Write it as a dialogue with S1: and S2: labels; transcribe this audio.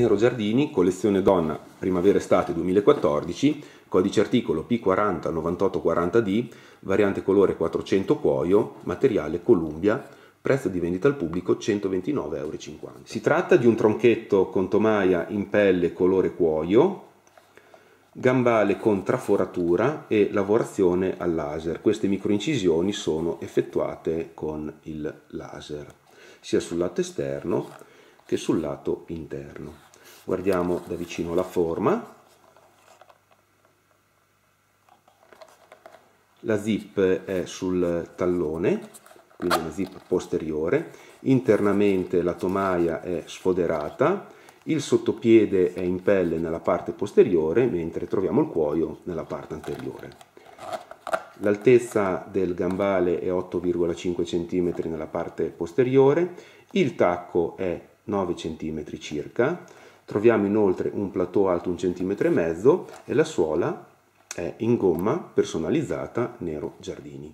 S1: Nero Giardini, collezione donna, primavera-estate 2014, codice articolo P409840D, variante colore 400 cuoio, materiale Columbia, prezzo di vendita al pubblico 129,50 euro. Si tratta di un tronchetto con tomaia in pelle colore cuoio, gambale con traforatura e lavorazione al laser. Queste microincisioni sono effettuate con il laser, sia sul lato esterno che sul lato interno guardiamo da vicino la forma la zip è sul tallone quindi una zip posteriore internamente la tomaia è sfoderata il sottopiede è in pelle nella parte posteriore mentre troviamo il cuoio nella parte anteriore L'altezza del gambale è 8,5 cm nella parte posteriore, il tacco è 9 cm circa, Troviamo inoltre un plateau alto 1,5 cm e la suola è in gomma personalizzata nero giardini.